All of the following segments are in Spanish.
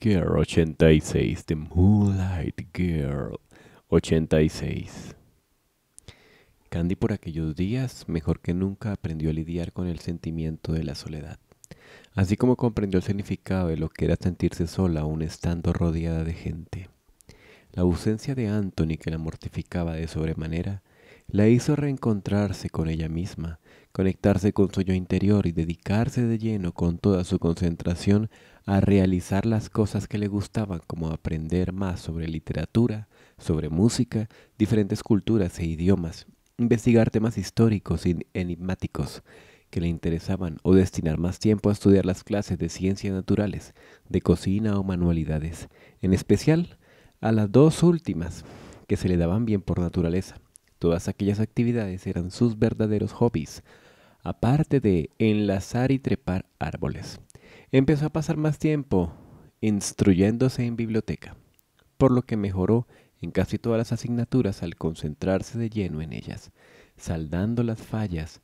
Girl 86, The Moonlight Girl 86. Candy por aquellos días, mejor que nunca, aprendió a lidiar con el sentimiento de la soledad. Así como comprendió el significado de lo que era sentirse sola aún estando rodeada de gente. La ausencia de Anthony que la mortificaba de sobremanera, la hizo reencontrarse con ella misma, conectarse con su yo interior y dedicarse de lleno con toda su concentración a realizar las cosas que le gustaban, como aprender más sobre literatura, sobre música, diferentes culturas e idiomas, investigar temas históricos y enigmáticos que le interesaban o destinar más tiempo a estudiar las clases de ciencias naturales, de cocina o manualidades, en especial a las dos últimas que se le daban bien por naturaleza. Todas aquellas actividades eran sus verdaderos hobbies, aparte de enlazar y trepar árboles. Empezó a pasar más tiempo instruyéndose en biblioteca, por lo que mejoró en casi todas las asignaturas al concentrarse de lleno en ellas, saldando las fallas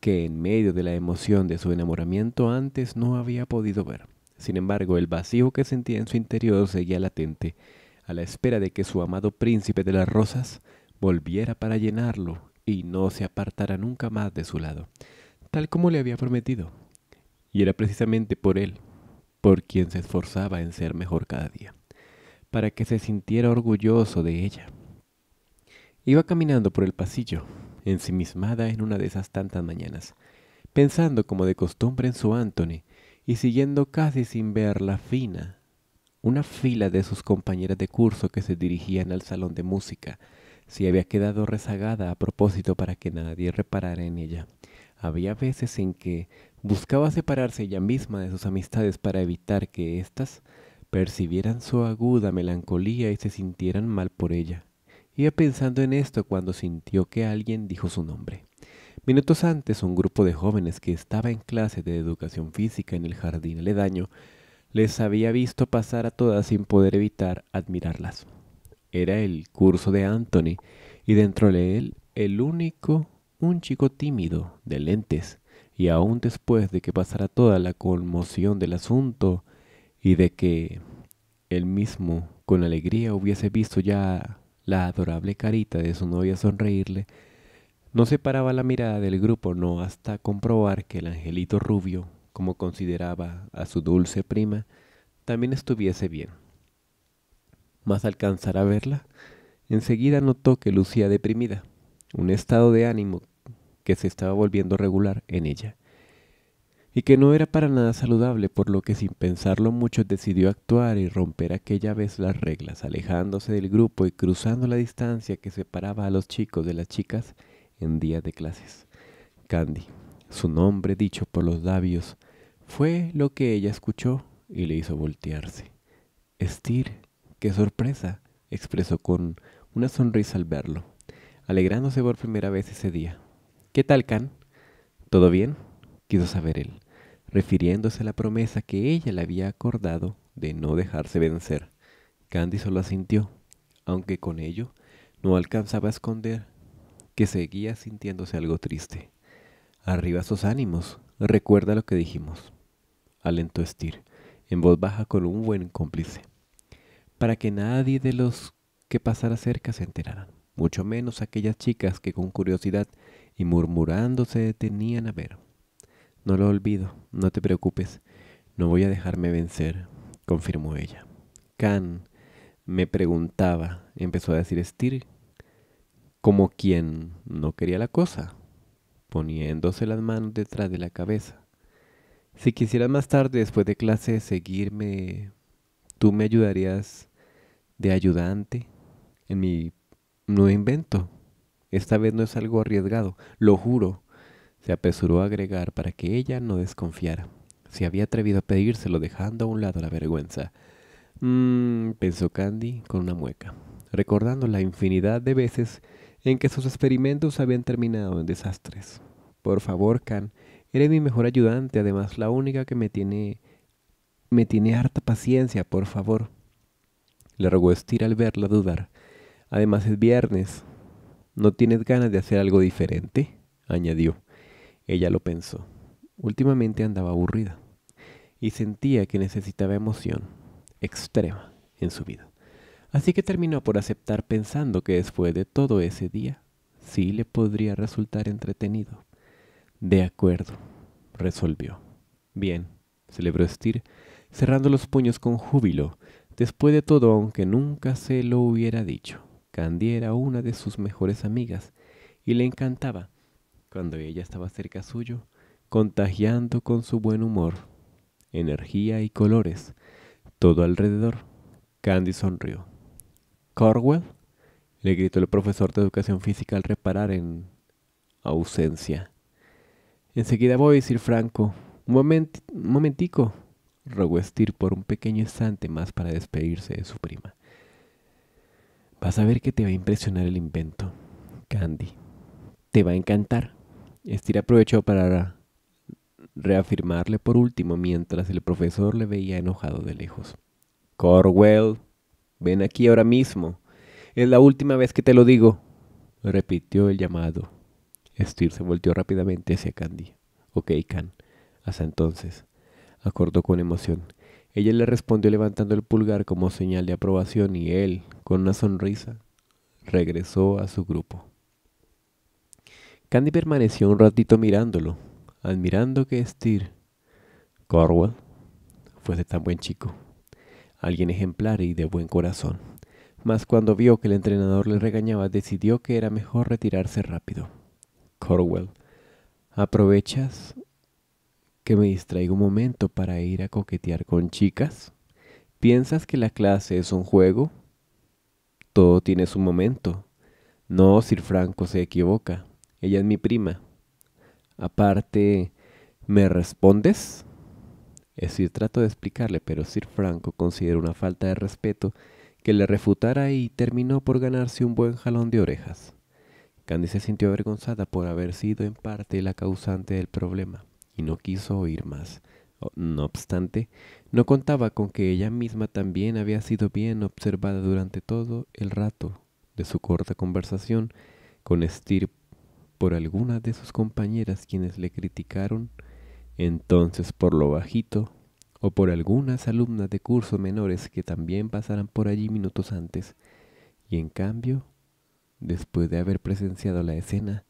que en medio de la emoción de su enamoramiento antes no había podido ver. Sin embargo, el vacío que sentía en su interior seguía latente, a la espera de que su amado príncipe de las rosas volviera para llenarlo y no se apartara nunca más de su lado, tal como le había prometido. Y era precisamente por él, por quien se esforzaba en ser mejor cada día, para que se sintiera orgulloso de ella. Iba caminando por el pasillo, ensimismada en una de esas tantas mañanas, pensando como de costumbre en su Anthony y siguiendo casi sin ver la fina, una fila de sus compañeras de curso que se dirigían al salón de música, si había quedado rezagada a propósito para que nadie reparara en ella. Había veces en que buscaba separarse ella misma de sus amistades para evitar que éstas percibieran su aguda melancolía y se sintieran mal por ella. Iba pensando en esto cuando sintió que alguien dijo su nombre. Minutos antes, un grupo de jóvenes que estaba en clase de educación física en el jardín aledaño les había visto pasar a todas sin poder evitar admirarlas. Era el curso de Anthony y dentro de él el único, un chico tímido, de lentes, y aún después de que pasara toda la conmoción del asunto y de que él mismo con alegría hubiese visto ya la adorable carita de su novia sonreírle, no separaba la mirada del grupo no hasta comprobar que el angelito rubio, como consideraba a su dulce prima, también estuviese bien. Más alcanzar a verla, enseguida notó que lucía deprimida, un estado de ánimo que se estaba volviendo regular en ella, y que no era para nada saludable, por lo que sin pensarlo mucho decidió actuar y romper aquella vez las reglas, alejándose del grupo y cruzando la distancia que separaba a los chicos de las chicas en días de clases. Candy, su nombre dicho por los labios, fue lo que ella escuchó y le hizo voltearse. Estir, qué sorpresa, expresó con una sonrisa al verlo, alegrándose por primera vez ese día. ¿Qué tal, Can? ¿Todo bien? quiso saber él, refiriéndose a la promesa que ella le había acordado de no dejarse vencer. Candy solo asintió, aunque con ello no alcanzaba a esconder que seguía sintiéndose algo triste. Arriba sus ánimos, recuerda lo que dijimos. Alentó Estir, en voz baja con un buen cómplice, para que nadie de los que pasara cerca se enterara, mucho menos aquellas chicas que con curiosidad y murmurando se detenían a ver. No lo olvido, no te preocupes, no voy a dejarme vencer, confirmó ella. Can, me preguntaba, empezó a decir Estir, como quien no quería la cosa, poniéndose las manos detrás de la cabeza. Si quisieras más tarde, después de clase, seguirme, ¿tú me ayudarías de ayudante en mi nuevo invento? Esta vez no es algo arriesgado, lo juro, se apresuró a agregar para que ella no desconfiara. Se había atrevido a pedírselo dejando a un lado la vergüenza. Mmm, pensó Candy con una mueca, recordando la infinidad de veces en que sus experimentos habían terminado en desastres. Por favor, Can, eres mi mejor ayudante, además la única que me tiene... me tiene harta paciencia, por favor. Le rogó Estira al verla dudar. Además es viernes, ¿No tienes ganas de hacer algo diferente? añadió. Ella lo pensó. Últimamente andaba aburrida y sentía que necesitaba emoción extrema en su vida. Así que terminó por aceptar pensando que después de todo ese día sí le podría resultar entretenido. De acuerdo, resolvió. Bien, celebró Estir, cerrando los puños con júbilo, después de todo aunque nunca se lo hubiera dicho. Candy era una de sus mejores amigas y le encantaba cuando ella estaba cerca suyo, contagiando con su buen humor, energía y colores todo alrededor. Candy sonrió. Corwell, le gritó el profesor de educación física al reparar en ausencia. Enseguida voy, Sir Franco. Un, momentico, rogó Estir por un pequeño instante más para despedirse de su prima. Vas a ver que te va a impresionar el invento, Candy. Te va a encantar. Estir aprovechó para reafirmarle por último mientras el profesor le veía enojado de lejos. Corwell, ven aquí ahora mismo. Es la última vez que te lo digo. Repitió el llamado. Estir se volteó rápidamente hacia Candy. Ok, Can. Hasta entonces. Acordó con emoción. Ella le respondió levantando el pulgar como señal de aprobación y él, con una sonrisa, regresó a su grupo. Candy permaneció un ratito mirándolo, admirando que Steer Corwell fuese tan buen chico, alguien ejemplar y de buen corazón. Mas cuando vio que el entrenador le regañaba, decidió que era mejor retirarse rápido. Corwell, aprovechas que me distraigo un momento para ir a coquetear con chicas? ¿Piensas que la clase es un juego? Todo tiene su momento. No, Sir Franco se equivoca. Ella es mi prima. Aparte, ¿me respondes? Es decir, trato de explicarle, pero Sir Franco considera una falta de respeto que le refutara y terminó por ganarse un buen jalón de orejas. Candy se sintió avergonzada por haber sido en parte la causante del problema y no quiso oír más. No obstante, no contaba con que ella misma también había sido bien observada durante todo el rato de su corta conversación con Stir por algunas de sus compañeras quienes le criticaron entonces por lo bajito o por algunas alumnas de curso menores que también pasaran por allí minutos antes y en cambio, después de haber presenciado la escena,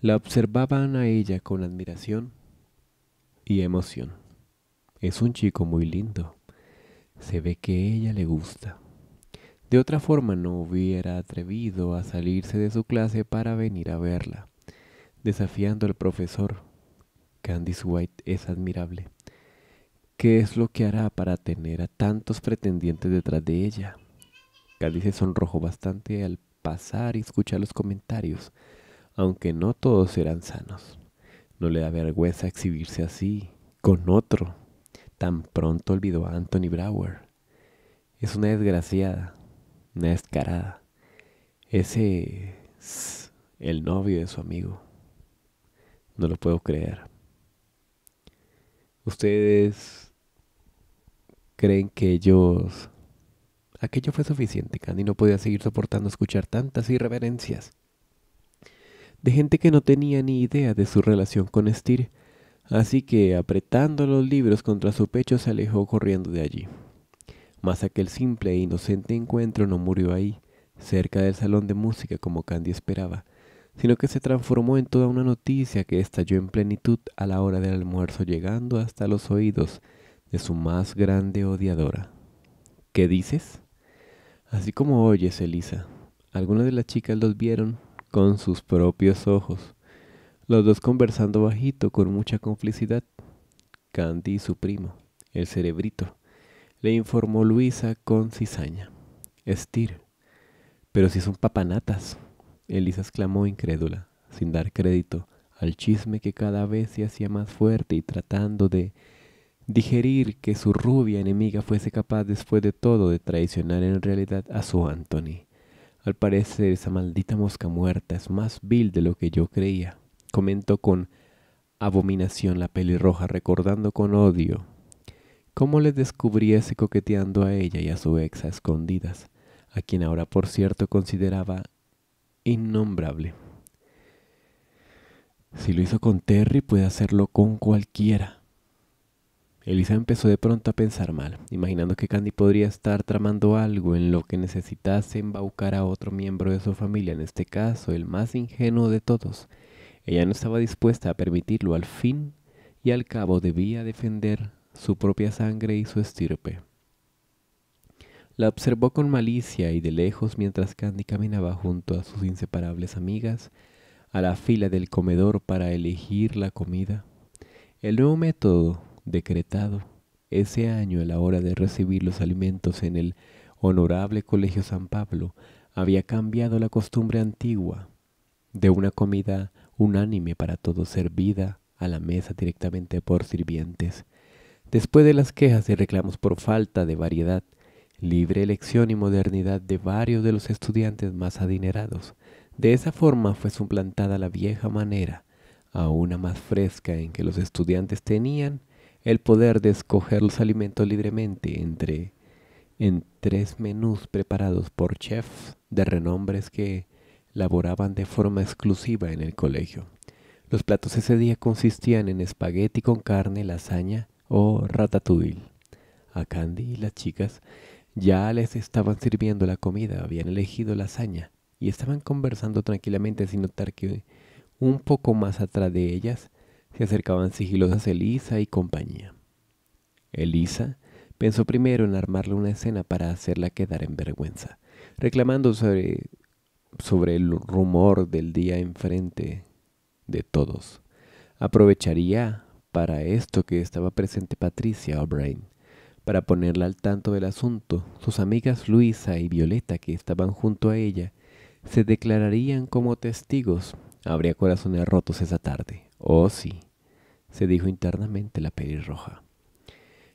la observaban a ella con admiración y emoción. Es un chico muy lindo. Se ve que ella le gusta. De otra forma no hubiera atrevido a salirse de su clase para venir a verla, desafiando al profesor. Candice White es admirable. ¿Qué es lo que hará para tener a tantos pretendientes detrás de ella? Candice sonrojó bastante al pasar y escuchar los comentarios, aunque no todos eran sanos. No le da vergüenza exhibirse así, con otro. Tan pronto olvidó a Anthony Brower. Es una desgraciada, una descarada. Ese es el novio de su amigo. No lo puedo creer. ¿Ustedes creen que ellos... Aquello fue suficiente, Candy no podía seguir soportando escuchar tantas irreverencias de gente que no tenía ni idea de su relación con Estir, así que apretando los libros contra su pecho se alejó corriendo de allí. Mas aquel simple e inocente encuentro no murió ahí, cerca del salón de música como Candy esperaba, sino que se transformó en toda una noticia que estalló en plenitud a la hora del almuerzo llegando hasta los oídos de su más grande odiadora. ¿Qué dices? Así como oyes, Elisa. Algunas de las chicas los vieron con sus propios ojos, los dos conversando bajito con mucha complicidad. Candy y su primo, el cerebrito, le informó Luisa con cizaña. Estir. Pero si son papanatas, Elisa exclamó incrédula, sin dar crédito al chisme que cada vez se hacía más fuerte y tratando de digerir que su rubia enemiga fuese capaz después de todo de traicionar en realidad a su Anthony. Al parecer esa maldita mosca muerta es más vil de lo que yo creía, comentó con abominación la pelirroja recordando con odio cómo le descubriese coqueteando a ella y a su ex a escondidas, a quien ahora por cierto consideraba innombrable. Si lo hizo con Terry puede hacerlo con cualquiera. Elisa empezó de pronto a pensar mal, imaginando que Candy podría estar tramando algo en lo que necesitase embaucar a otro miembro de su familia, en este caso el más ingenuo de todos. Ella no estaba dispuesta a permitirlo, al fin y al cabo debía defender su propia sangre y su estirpe. La observó con malicia y de lejos mientras Candy caminaba junto a sus inseparables amigas a la fila del comedor para elegir la comida. El nuevo método decretado ese año a la hora de recibir los alimentos en el honorable Colegio San Pablo, había cambiado la costumbre antigua de una comida unánime para todos servida a la mesa directamente por sirvientes. Después de las quejas y reclamos por falta de variedad, libre elección y modernidad de varios de los estudiantes más adinerados, de esa forma fue suplantada la vieja manera, a una más fresca en que los estudiantes tenían el poder de escoger los alimentos libremente entre en tres menús preparados por chefs de renombres que laboraban de forma exclusiva en el colegio. Los platos ese día consistían en espagueti con carne, lasaña o ratatouille. A Candy y las chicas ya les estaban sirviendo la comida, habían elegido lasaña y estaban conversando tranquilamente sin notar que un poco más atrás de ellas se acercaban sigilosas Elisa y compañía. Elisa pensó primero en armarle una escena para hacerla quedar en vergüenza, reclamando sobre, sobre el rumor del día enfrente de todos. Aprovecharía para esto que estaba presente Patricia O'Brien, para ponerla al tanto del asunto. Sus amigas Luisa y Violeta, que estaban junto a ella, se declararían como testigos. Habría corazones rotos esa tarde. Oh sí, se dijo internamente la pelirroja.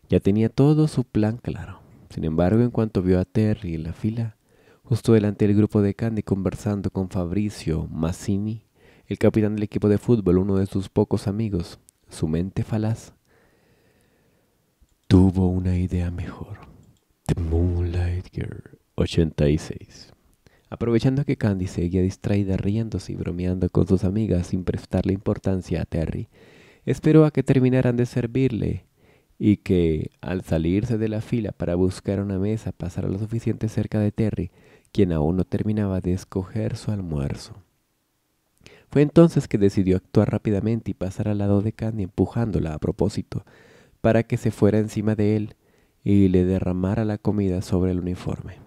Ya tenía todo su plan claro. Sin embargo, en cuanto vio a Terry en la fila, justo delante del grupo de Candy conversando con Fabricio Massini, el capitán del equipo de fútbol, uno de sus pocos amigos, su mente falaz, tuvo una idea mejor. The Moonlight Girl 86. Aprovechando que Candy seguía distraída riéndose y bromeando con sus amigas sin prestarle importancia a Terry, esperó a que terminaran de servirle y que, al salirse de la fila para buscar una mesa, pasara lo suficiente cerca de Terry, quien aún no terminaba de escoger su almuerzo. Fue entonces que decidió actuar rápidamente y pasar al lado de Candy empujándola a propósito, para que se fuera encima de él y le derramara la comida sobre el uniforme.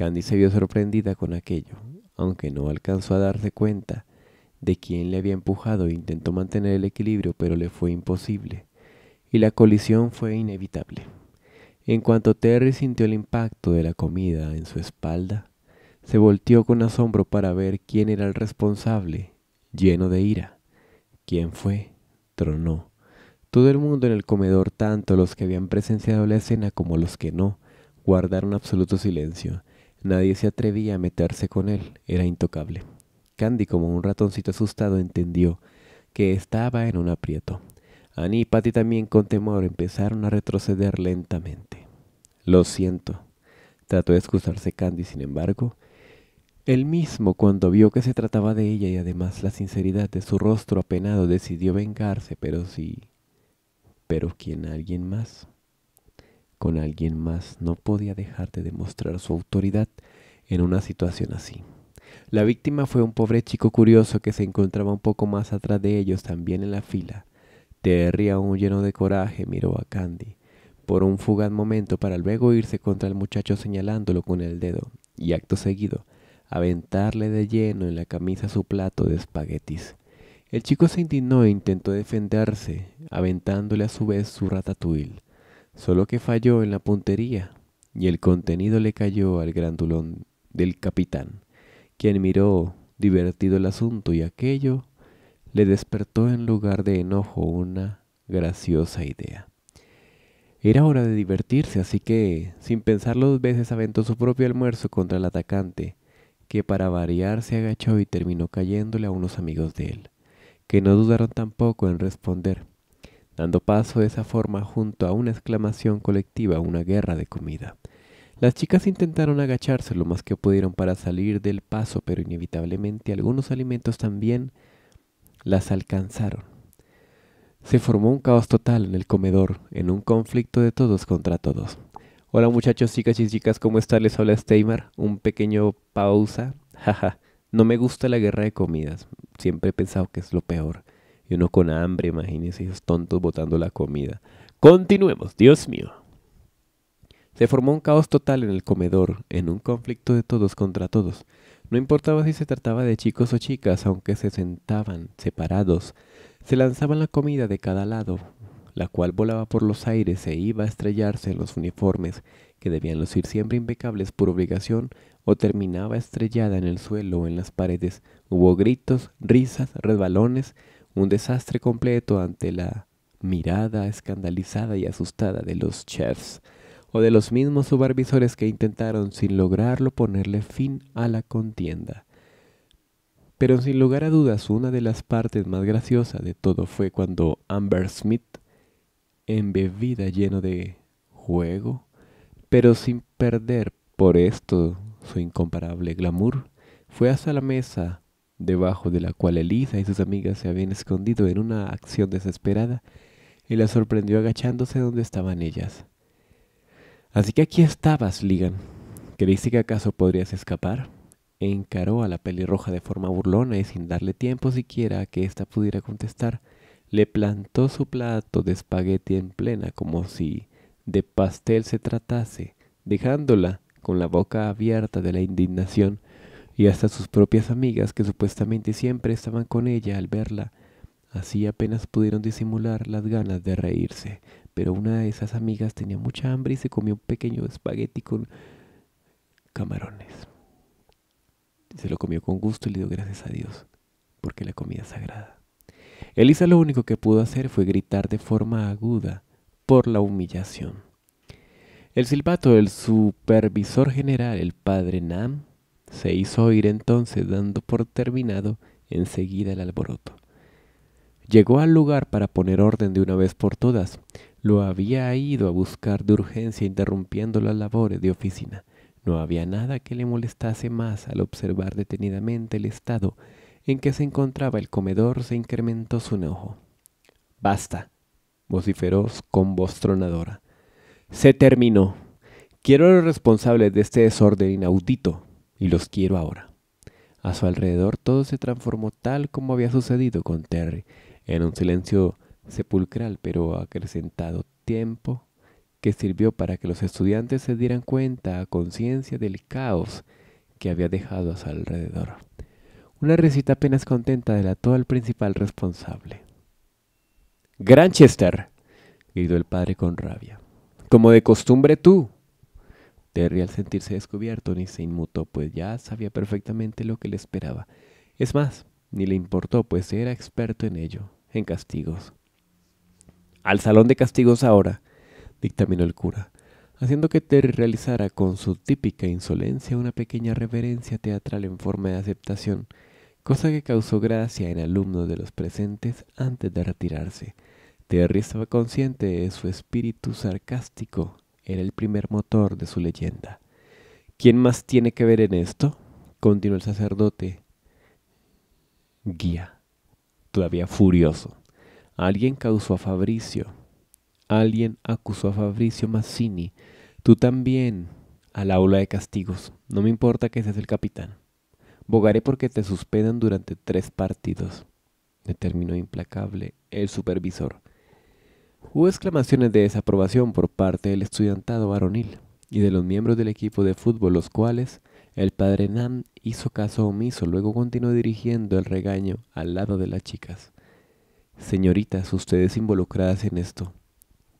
Candy se vio sorprendida con aquello, aunque no alcanzó a darse cuenta de quién le había empujado e intentó mantener el equilibrio, pero le fue imposible, y la colisión fue inevitable. En cuanto Terry sintió el impacto de la comida en su espalda, se volteó con asombro para ver quién era el responsable, lleno de ira. ¿Quién fue? Tronó. Todo el mundo en el comedor, tanto los que habían presenciado la escena como los que no, guardaron absoluto silencio. Nadie se atrevía a meterse con él, era intocable. Candy, como un ratoncito asustado, entendió que estaba en un aprieto. Annie y Patty también con temor empezaron a retroceder lentamente. Lo siento, trató de excusarse Candy, sin embargo. Él mismo, cuando vio que se trataba de ella y además la sinceridad de su rostro apenado, decidió vengarse, pero sí, pero ¿quién alguien más? con alguien más no podía dejar de demostrar su autoridad en una situación así. La víctima fue un pobre chico curioso que se encontraba un poco más atrás de ellos también en la fila. Terry, aún lleno de coraje, miró a Candy por un fugaz momento para luego irse contra el muchacho señalándolo con el dedo y acto seguido aventarle de lleno en la camisa su plato de espaguetis. El chico se indignó e intentó defenderse, aventándole a su vez su ratatouille solo que falló en la puntería y el contenido le cayó al grandulón del capitán, quien miró divertido el asunto y aquello le despertó en lugar de enojo una graciosa idea. Era hora de divertirse, así que, sin pensarlo dos veces, aventó su propio almuerzo contra el atacante, que para variar se agachó y terminó cayéndole a unos amigos de él, que no dudaron tampoco en responder dando paso de esa forma junto a una exclamación colectiva una guerra de comida. Las chicas intentaron agacharse lo más que pudieron para salir del paso, pero inevitablemente algunos alimentos también las alcanzaron. Se formó un caos total en el comedor, en un conflicto de todos contra todos. Hola muchachos, chicas y chicas, ¿cómo están? Les habla Steymar. Un pequeño pausa. Jaja, no me gusta la guerra de comidas. Siempre he pensado que es lo peor. Y uno con hambre, imagínense esos tontos botando la comida. Continuemos, Dios mío. Se formó un caos total en el comedor, en un conflicto de todos contra todos. No importaba si se trataba de chicos o chicas, aunque se sentaban separados, se lanzaban la comida de cada lado, la cual volaba por los aires e iba a estrellarse en los uniformes, que debían lucir siempre impecables por obligación, o terminaba estrellada en el suelo o en las paredes. Hubo gritos, risas, resbalones, un desastre completo ante la mirada escandalizada y asustada de los chefs o de los mismos supervisores que intentaron sin lograrlo ponerle fin a la contienda. Pero sin lugar a dudas una de las partes más graciosas de todo fue cuando Amber Smith, embebida lleno de juego, pero sin perder por esto su incomparable glamour, fue hasta la mesa debajo de la cual Elisa y sus amigas se habían escondido en una acción desesperada, y la sorprendió agachándose donde estaban ellas. Así que aquí estabas, Ligan. ¿Creíste que acaso podrías escapar? encaró a la pelirroja de forma burlona y sin darle tiempo siquiera a que ésta pudiera contestar, le plantó su plato de espagueti en plena como si de pastel se tratase, dejándola con la boca abierta de la indignación y hasta sus propias amigas que supuestamente siempre estaban con ella al verla. Así apenas pudieron disimular las ganas de reírse, pero una de esas amigas tenía mucha hambre y se comió un pequeño espagueti con camarones. Se lo comió con gusto y le dio gracias a Dios, porque la comida es sagrada. Elisa lo único que pudo hacer fue gritar de forma aguda por la humillación. El silbato del supervisor general, el padre Nam, se hizo oír entonces dando por terminado enseguida el alboroto. Llegó al lugar para poner orden de una vez por todas. Lo había ido a buscar de urgencia interrumpiendo las labores de oficina. No había nada que le molestase más al observar detenidamente el estado en que se encontraba el comedor, se incrementó su enojo. Basta, vociferó con voz tronadora. Se terminó. Quiero el los responsables de este desorden inaudito y los quiero ahora. A su alrededor todo se transformó tal como había sucedido con Terry, en un silencio sepulcral pero acrecentado tiempo que sirvió para que los estudiantes se dieran cuenta a conciencia del caos que había dejado a su alrededor. Una recita apenas contenta delató al principal responsable. Granchester, gritó el padre con rabia. Como de costumbre tú, Terry al sentirse descubierto ni se inmutó, pues ya sabía perfectamente lo que le esperaba. Es más, ni le importó, pues era experto en ello, en castigos. Al salón de castigos ahora, dictaminó el cura, haciendo que Terry realizara con su típica insolencia una pequeña reverencia teatral en forma de aceptación, cosa que causó gracia en alumnos de los presentes antes de retirarse. Terry estaba consciente de su espíritu sarcástico era el primer motor de su leyenda. ¿Quién más tiene que ver en esto? Continuó el sacerdote. Guía, todavía furioso. Alguien causó a Fabricio. Alguien acusó a Fabricio Mazzini. Tú también, al aula de castigos. No me importa que seas el capitán. Bogaré porque te suspendan durante tres partidos, determinó implacable el supervisor. Hubo exclamaciones de desaprobación por parte del estudiantado varonil y de los miembros del equipo de fútbol, los cuales el padre Nam hizo caso omiso, luego continuó dirigiendo el regaño al lado de las chicas. Señoritas, ustedes involucradas en esto.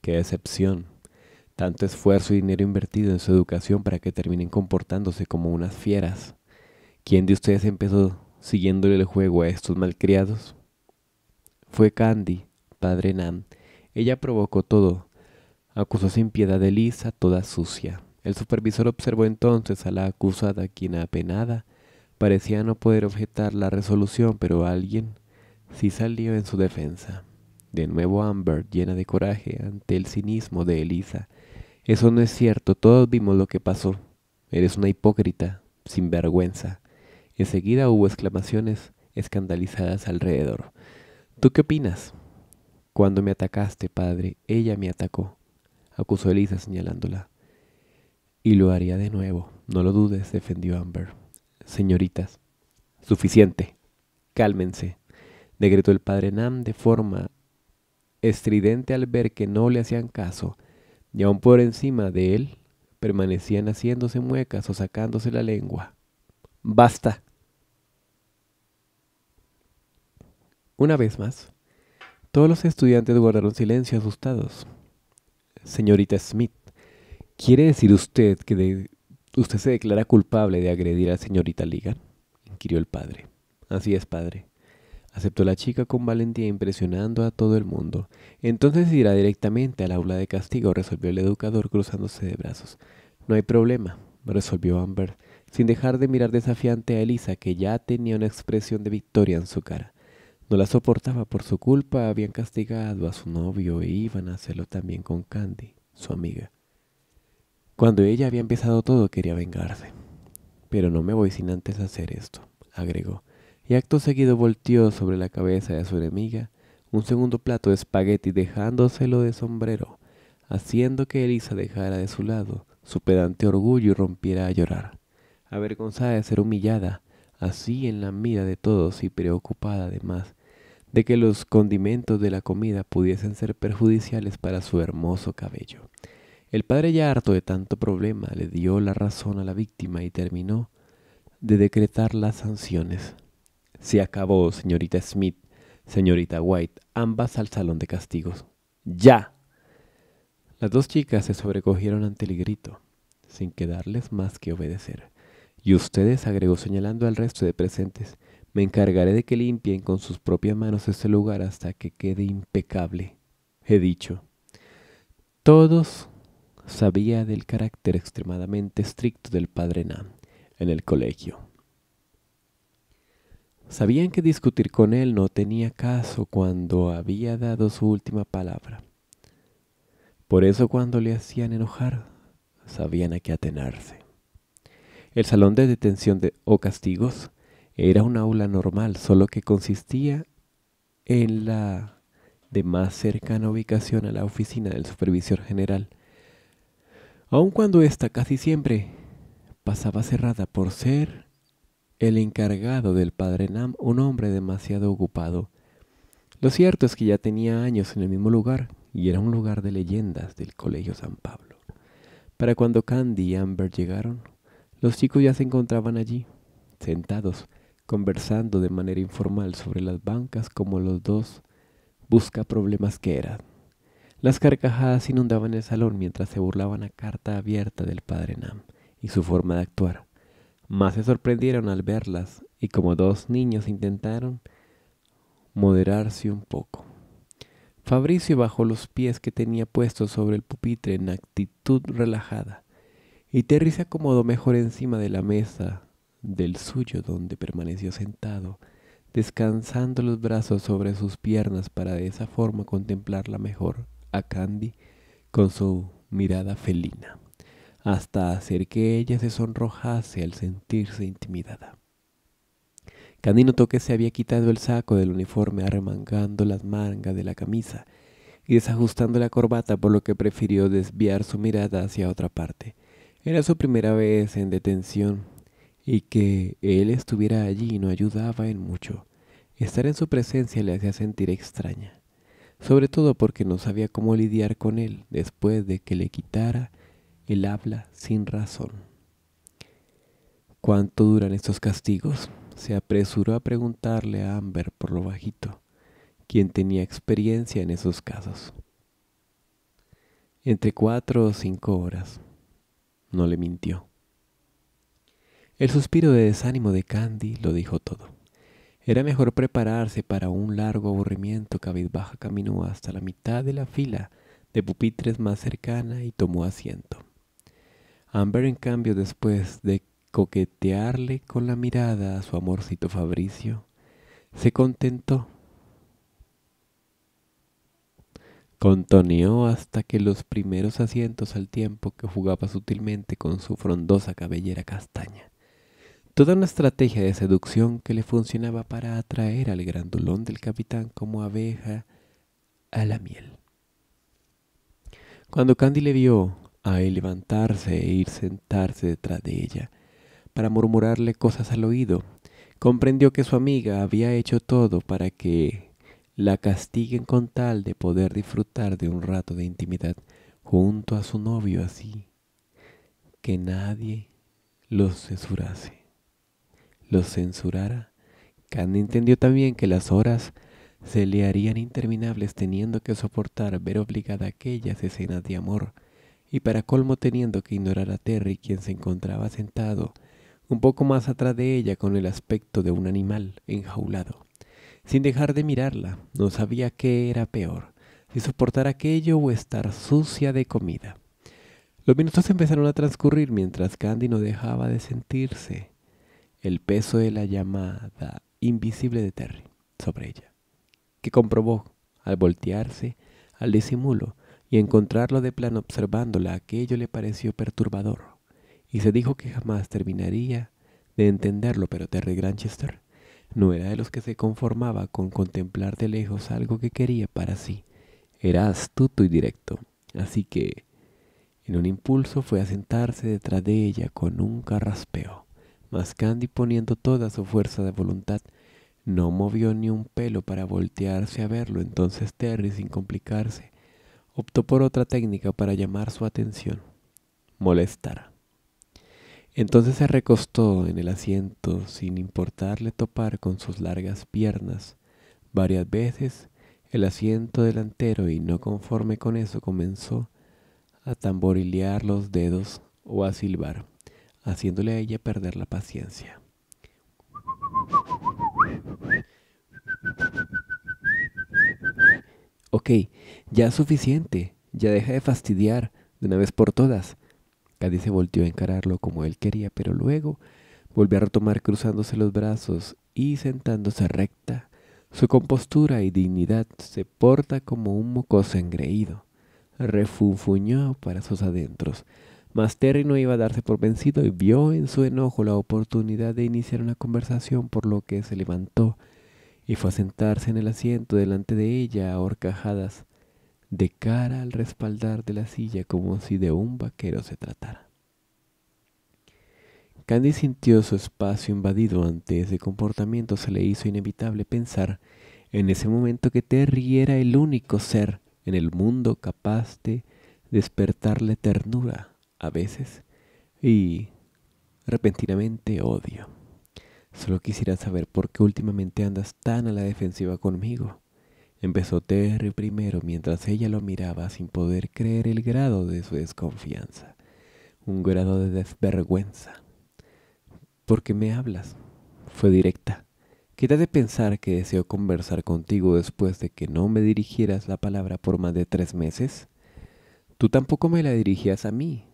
Qué decepción. Tanto esfuerzo y dinero invertido en su educación para que terminen comportándose como unas fieras. ¿Quién de ustedes empezó siguiéndole el juego a estos malcriados? Fue Candy, padre Nam, ella provocó todo. Acusó sin piedad a Elisa, toda sucia. El supervisor observó entonces a la acusada, quien apenada parecía no poder objetar la resolución, pero alguien sí salió en su defensa. De nuevo Amber, llena de coraje ante el cinismo de Elisa. Eso no es cierto, todos vimos lo que pasó. Eres una hipócrita, sin vergüenza. Enseguida hubo exclamaciones escandalizadas alrededor. ¿Tú qué opinas? Cuando me atacaste, padre, ella me atacó, acusó Elisa señalándola. Y lo haría de nuevo, no lo dudes, defendió Amber. Señoritas, suficiente, cálmense, decretó el padre Nam de forma estridente al ver que no le hacían caso, y aún por encima de él permanecían haciéndose muecas o sacándose la lengua. Basta. Una vez más, todos los estudiantes guardaron silencio asustados. Señorita Smith, ¿quiere decir usted que usted se declara culpable de agredir a la señorita Ligan? inquirió el padre. Así es, padre. Aceptó la chica con valentía impresionando a todo el mundo. Entonces irá directamente al aula de castigo, resolvió el educador cruzándose de brazos. No hay problema, resolvió Amber, sin dejar de mirar desafiante a Elisa, que ya tenía una expresión de victoria en su cara. No la soportaba por su culpa, habían castigado a su novio e iban a hacerlo también con Candy, su amiga. Cuando ella había empezado todo quería vengarse. Pero no me voy sin antes hacer esto, agregó, y acto seguido volteó sobre la cabeza de su enemiga un segundo plato de espagueti dejándoselo de sombrero, haciendo que Elisa dejara de su lado su pedante orgullo y rompiera a llorar, avergonzada de ser humillada, así en la mira de todos y preocupada además de que los condimentos de la comida pudiesen ser perjudiciales para su hermoso cabello. El padre ya harto de tanto problema le dio la razón a la víctima y terminó de decretar las sanciones. Se acabó, señorita Smith, señorita White, ambas al salón de castigos. ¡Ya! Las dos chicas se sobrecogieron ante el grito, sin quedarles más que obedecer. Y ustedes, agregó señalando al resto de presentes, me encargaré de que limpien con sus propias manos este lugar hasta que quede impecable. He dicho. Todos sabían del carácter extremadamente estricto del padre Nam en el colegio. Sabían que discutir con él no tenía caso cuando había dado su última palabra. Por eso cuando le hacían enojar, sabían a qué atenerse. El salón de detención de, o castigos era un aula normal, solo que consistía en la de más cercana ubicación a la oficina del supervisor general. Aun cuando ésta casi siempre pasaba cerrada por ser el encargado del padre Nam un hombre demasiado ocupado. Lo cierto es que ya tenía años en el mismo lugar y era un lugar de leyendas del Colegio San Pablo. Para cuando Candy y Amber llegaron, los chicos ya se encontraban allí, sentados, conversando de manera informal sobre las bancas como los dos busca problemas que eran. Las carcajadas inundaban el salón mientras se burlaban a carta abierta del padre Nam y su forma de actuar. Más se sorprendieron al verlas y como dos niños intentaron moderarse un poco. Fabricio bajó los pies que tenía puestos sobre el pupitre en actitud relajada y Terry se acomodó mejor encima de la mesa del suyo donde permaneció sentado, descansando los brazos sobre sus piernas para de esa forma contemplarla mejor a Candy con su mirada felina, hasta hacer que ella se sonrojase al sentirse intimidada. Candy notó que se había quitado el saco del uniforme arremangando las mangas de la camisa y desajustando la corbata por lo que prefirió desviar su mirada hacia otra parte. Era su primera vez en detención y que él estuviera allí no ayudaba en mucho. Estar en su presencia le hacía sentir extraña, sobre todo porque no sabía cómo lidiar con él después de que le quitara el habla sin razón. ¿Cuánto duran estos castigos? Se apresuró a preguntarle a Amber por lo bajito, quien tenía experiencia en esos casos. Entre cuatro o cinco horas. No le mintió. El suspiro de desánimo de Candy lo dijo todo. Era mejor prepararse para un largo aburrimiento. baja caminó hasta la mitad de la fila de pupitres más cercana y tomó asiento. Amber, en cambio, después de coquetearle con la mirada a su amorcito Fabricio, se contentó. Contoneó hasta que los primeros asientos al tiempo que jugaba sutilmente con su frondosa cabellera castaña. Toda una estrategia de seducción que le funcionaba para atraer al grandulón del capitán como abeja a la miel. Cuando Candy le vio a él levantarse e ir sentarse detrás de ella para murmurarle cosas al oído, comprendió que su amiga había hecho todo para que la castiguen con tal de poder disfrutar de un rato de intimidad junto a su novio así que nadie los censurase los censurara. Candy entendió también que las horas se le harían interminables teniendo que soportar ver obligada aquellas escenas de amor, y para colmo teniendo que ignorar a Terry, quien se encontraba sentado un poco más atrás de ella con el aspecto de un animal enjaulado. Sin dejar de mirarla, no sabía qué era peor, si soportar aquello o estar sucia de comida. Los minutos empezaron a transcurrir mientras Candy no dejaba de sentirse el peso de la llamada invisible de Terry sobre ella, que comprobó al voltearse al disimulo y encontrarlo de plano observándola, aquello le pareció perturbador, y se dijo que jamás terminaría de entenderlo, pero Terry Granchester no era de los que se conformaba con contemplar de lejos algo que quería para sí. Era astuto y directo, así que en un impulso fue a sentarse detrás de ella con un carraspeo mas Candy poniendo toda su fuerza de voluntad no movió ni un pelo para voltearse a verlo, entonces Terry, sin complicarse, optó por otra técnica para llamar su atención, molestar. Entonces se recostó en el asiento sin importarle topar con sus largas piernas varias veces el asiento delantero y no conforme con eso comenzó a tamborilear los dedos o a silbar haciéndole a ella perder la paciencia. Ok, ya es suficiente, ya deja de fastidiar de una vez por todas. Cady se volteó a encararlo como él quería, pero luego volvió a retomar cruzándose los brazos y sentándose recta. Su compostura y dignidad se porta como un mocoso engreído. Refunfuñó para sus adentros, mas Terry no iba a darse por vencido y vio en su enojo la oportunidad de iniciar una conversación, por lo que se levantó y fue a sentarse en el asiento delante de ella a horcajadas, de cara al respaldar de la silla como si de un vaquero se tratara. Candy sintió su espacio invadido ante ese comportamiento, se le hizo inevitable pensar en ese momento que Terry era el único ser en el mundo capaz de despertarle ternura a veces y repentinamente odio. Solo quisiera saber por qué últimamente andas tan a la defensiva conmigo. Empezó Terry primero mientras ella lo miraba sin poder creer el grado de su desconfianza, un grado de desvergüenza. ¿Por qué me hablas? Fue directa. ha de pensar que deseo conversar contigo después de que no me dirigieras la palabra por más de tres meses. Tú tampoco me la dirigías a mí,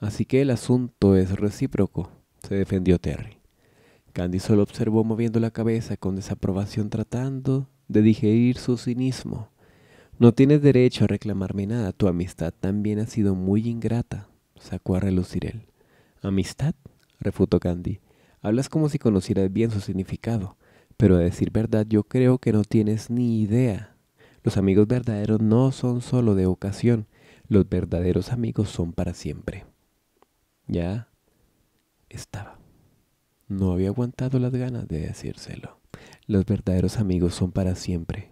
Así que el asunto es recíproco, se defendió Terry. Candy solo observó moviendo la cabeza con desaprobación tratando de digerir su cinismo. No tienes derecho a reclamarme nada, tu amistad también ha sido muy ingrata, sacó a relucir él. ¿Amistad? refutó Candy. Hablas como si conocieras bien su significado, pero a decir verdad yo creo que no tienes ni idea. Los amigos verdaderos no son solo de ocasión, los verdaderos amigos son para siempre ya estaba. No había aguantado las ganas de decírselo. Los verdaderos amigos son para siempre.